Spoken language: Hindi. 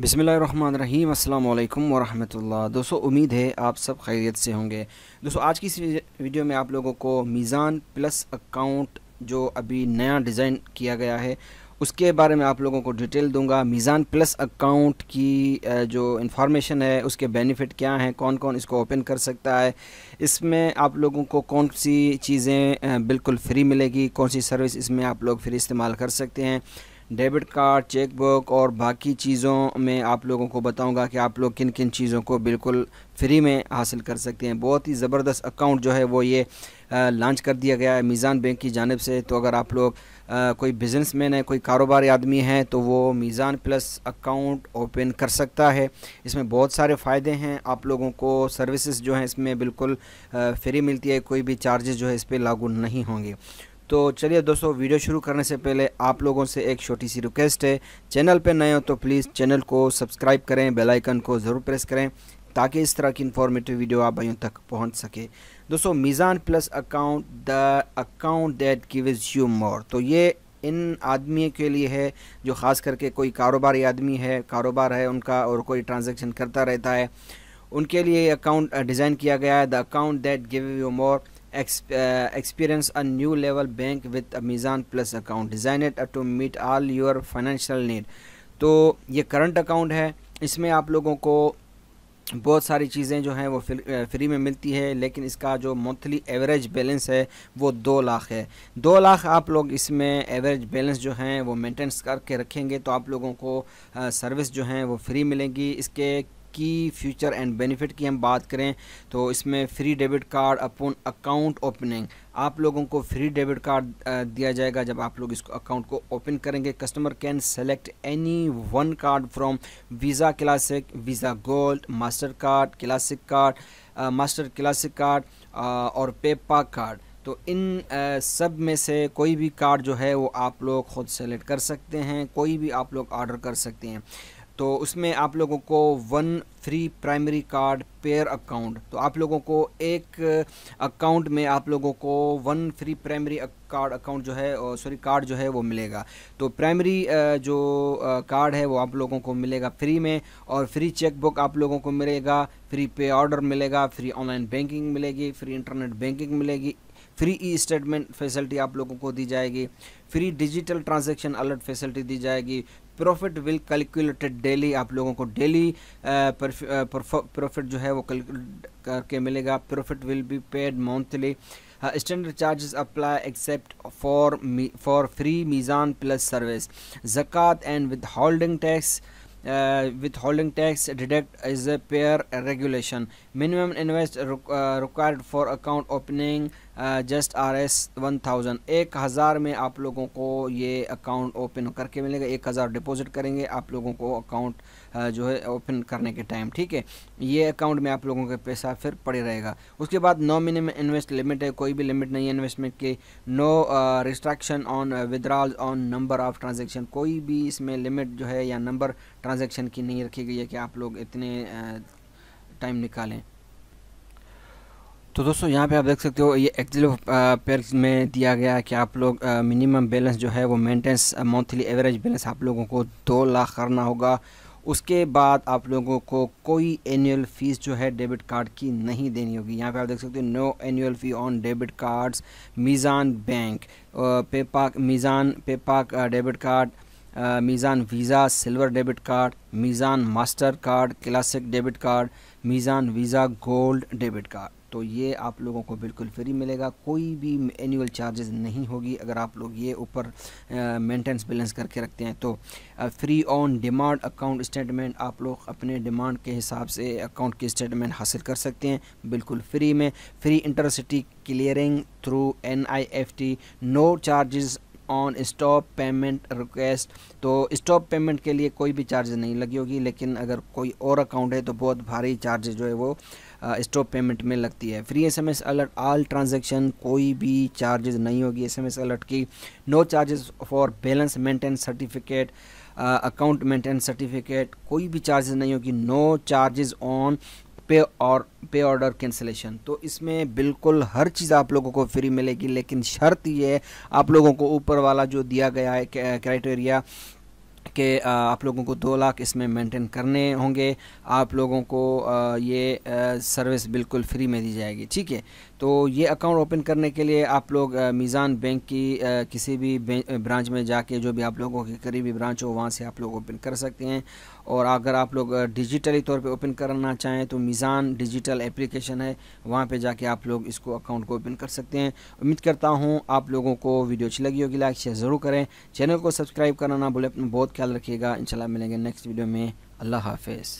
बिसमीम् अल्लाम वरहमतुल्ला दोस्तों उम्मीद है आप सब खैरियत से होंगे दोस्तों आज की इस वीडियो में आप लोगों को मीज़ान प्लस अकाउंट जो अभी नया डिज़ाइन किया गया है उसके बारे में आप लोगों को डिटेल दूंगा मीज़ान प्लस अकाउंट की जो इन्फॉर्मेशन है उसके बेनिफिट क्या हैं कौन कौन इसको ओपन कर सकता है इसमें आप लोगों को कौन सी चीज़ें बिल्कुल फ्री मिलेगी कौन सी सर्विस इसमें आप लोग फ्री इस्तेमाल कर सकते हैं डेबिट कार्ड चेकबुक और बाकी चीज़ों में आप लोगों को बताऊंगा कि आप लोग किन किन चीज़ों को बिल्कुल फ्री में हासिल कर सकते हैं बहुत ही ज़बरदस्त अकाउंट जो है वो ये लॉन्च कर दिया गया है मीज़ान बैंक की जानब से तो अगर आप लोग कोई बिजनेस मैन है कोई कारोबारी आदमी है तो वो मीज़ान प्लस अकाउंट ओपन कर सकता है इसमें बहुत सारे फ़ायदे हैं आप लोगों को सर्विसेज जो हैं इसमें बिल्कुल फ्री मिलती है कोई भी चार्जेस जो है इस पर लागू नहीं होंगे तो चलिए दोस्तों वीडियो शुरू करने से पहले आप लोगों से एक छोटी सी रिक्वेस्ट है चैनल पर नए हो तो प्लीज़ चैनल को सब्सक्राइब करें बेलाइकन को ज़रूर प्रेस करें ताकि इस तरह की इन्फॉर्मेटिव वीडियो आप भाइयों तक पहुंच सके दोस्तों Meezan plus account the account that give you more तो ये इन आदमी के लिए है जो ख़ास करके कोई कारोबारी आदमी है कारोबार है उनका और कोई ट्रांजेक्शन करता रहता है उनके लिए अकाउंट डिज़ाइन किया गया है the account that give you more Uh, experience a new level bank with a Mizan Plus account. designed to meet all your financial need. तो ये करंट अकाउंट है इसमें आप लोगों को बहुत सारी चीज़ें जो हैं वो फ्री uh, में मिलती है लेकिन इसका जो मंथली एवरेज बैलेंस है वो दो लाख है दो लाख आप लोग इसमें एवरेज बैलेंस जो हैं वो मेंटेनेंस करके रखेंगे तो आप लोगों को सर्विस uh, जो हैं वो फ्री मिलेंगी इसके की फ्यूचर एंड बेनिफिट की हम बात करें तो इसमें free debit card upon account opening आप लोगों को फ्री डेबिट कार्ड दिया जाएगा जब आप लोग इसको अकाउंट को ओपन करेंगे customer can select any one card from Visa classic Visa gold Mastercard classic card Master classic card और पेपा कार्ड तो इन आ, सब में से कोई भी कार्ड जो है वो आप लोग ख़ुद सेलेक्ट कर सकते हैं कोई भी आप लोग ऑर्डर कर सकते हैं तो उसमें आप लोगों को one free primary card per account तो आप लोगों को एक अकाउंट uh, में आप लोगों को one free primary card account जो है सॉरी uh, कार्ड जो है वो मिलेगा तो प्राइमरी uh, जो कार्ड है वो आप लोगों को मिलेगा फ्री में और फ्री चेकबुक आप लोगों को मिलेगा फ्री पे ऑर्डर मिलेगा फ्री ऑनलाइन बैंकिंग मिलेगी फ्री इंटरनेट बैंकिंग मिलेगी फ्री ई स्टेटमेंट फैसिलिटी आप लोगों को दी जाएगी free digital transaction alert facility दी जाएगी प्रॉफिट विल कैलकुलेटेड डेली आप लोगों को डेली प्रॉफिट जो है वो करके मिलेगा profit will be paid monthly standard charges apply except for for free Meezan plus service जक़ात and withholding tax withholding tax deduct is a per regulation minimum invest required for account opening just R S one thousand एक हज़ार में आप लोगों को ये अकाउंट ओपन करके मिलेगा एक हज़ार डिपॉजिट करेंगे आप लोगों को अकाउंट जो है ओपन करने के टाइम ठीक है ये अकाउंट में आप लोगों के पैसा फिर पड़े रहेगा उसके बाद नो मिनिमम इन्वेस्ट लिमिट है कोई भी लिमिट नहीं है इन्वेस्टमेंट की no restriction on withdrawal on number of transaction कोई भी इसमें लिमिट जो है या नंबर ट्रांजेक्शन की नहीं रखी गई है कि आप लोग इतने टाइम निकालें तो दोस्तों यहाँ पे आप देख सकते हो ये एक्सेल पेयर में दिया गया है कि आप लोग मिनिमम बैलेंस जो है वो मेंटेनेंस मंथली एवरेज बैलेंस आप लोगों को दो लाख करना होगा उसके बाद आप लोगों को कोई एनुअल फ़ीस जो है डेबिट कार्ड की नहीं देनी होगी यहाँ पे आप देख सकते हो no annual fee on debit cards Meezan bank PayPak Meezan PayPak debit card Meezan Visa silver debit card Meezan Mastercard classic debit card Meezan Visa gold debit card तो ये आप लोगों को बिल्कुल फ्री मिलेगा कोई भी एनुअल चार्जेस नहीं होगी अगर आप लोग ये ऊपर मेंटेनेंस बैलेंस करके रखते हैं तो free on demand account statement आप लोग अपने डिमांड के हिसाब से अकाउंट की स्टेटमेंट हासिल कर सकते हैं बिल्कुल फ्री में free intercity clearing through N I F T no charges on stop payment request तो स्टॉप पेमेंट के लिए कोई भी चार्ज नहीं लगी होगी लेकिन अगर कोई और अकाउंट है तो बहुत भारी चार्ज जो है वो स्टॉप पेमेंट में लगती है free SMS alert all transaction कोई भी चार्जेस नहीं होगी एसएमएस अलर्ट की no charges for balance maintain certificate account maintain certificate कोई भी चार्जेस नहीं होगी नो चार्जेस ऑन पे और पे ऑर्डर कैंसिलेशन तो इसमें बिल्कुल हर चीज़ आप लोगों को फ्री मिलेगी लेकिन शर्त ये है आप लोगों को ऊपर वाला जो दिया गया है क्राइटेरिया कि आप लोगों को दो लाख इसमें मेंटेन करने होंगे आप लोगों को ये सर्विस बिल्कुल फ्री में दी जाएगी ठीक है तो ये अकाउंट ओपन करने के लिए आप लोग मीज़ान बैंक की किसी भी ब्रांच में जाके जो भी आप लोगों की करीबी ब्रांच हो वहाँ से आप लोग ओपन कर सकते हैं और अगर आप लोग डिजिटली तौर पे ओपन करना चाहें तो मीज़ान डिजिटल एप्लीकेशन है वहाँ पे जाके आप लोग इसको अकाउंट को ओपन कर सकते हैं उम्मीद करता हूँ आप लोगों को वीडियो अच्छी लगी होगी लाइक शेयर ज़रूर करें चैनल को सब्सक्राइब करना ना भूलें बहुत ख्याल रखिएगा इंशाल्लाह मिलेंगे नेक्स्ट वीडियो में अल्लाह हाफिज़